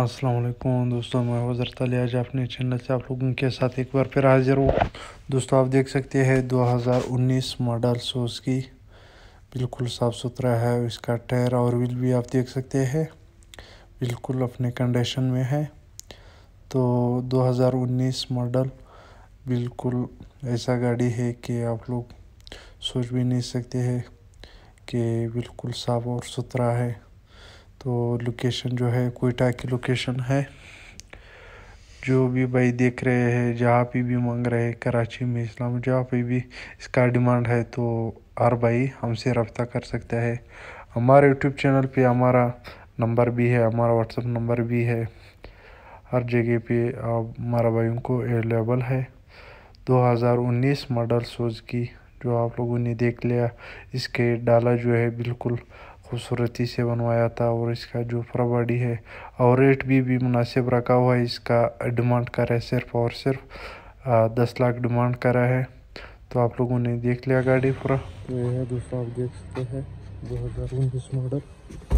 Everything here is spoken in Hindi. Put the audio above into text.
असलकुम दोस्तों मैं अली आज अपने चैनल से आप लोगों के साथ एक बार फिर हाजिर हूँ दोस्तों आप देख सकते हैं 2019 मॉडल सोस की बिल्कुल साफ़ सुथरा है इसका टायर और व्हील भी आप देख सकते हैं बिल्कुल अपने कंडीशन में है तो 2019 मॉडल बिल्कुल ऐसा गाड़ी है कि आप लोग सोच भी नहीं सकते हैं कि बिल्कुल साफ़ और सुथरा है तो लोकेशन जो है कोयटा की लोकेशन है जो भी भाई देख रहे हैं जहाँ पे भी मांग रहे हैं कराची में इस्लाम जहाँ पे भी इसका डिमांड है तो हर भाई हमसे रब्ता कर सकता है हमारे यूट्यूब चैनल पे हमारा नंबर भी है हमारा व्हाट्सअप नंबर भी है हर जगह पे हमारा भाइयों को अवेलेबल है 2019 मॉडल सोज की जो आप लोगों ने देख लिया इसके डाला जो है बिल्कुल खूबसूरती से बनवाया था और इसका जो फ्रा बॉडी है और रेट भी भी मुनासिब रखा हुआ है इसका डिमांड करा है सिर्फ और सिर्फ दस लाख डिमांड करा है तो आप लोगों ने देख लिया गाड़ी पूरा ये है दूसरा आप देख सकते हैं दो हज़ार उन्नीस मॉडल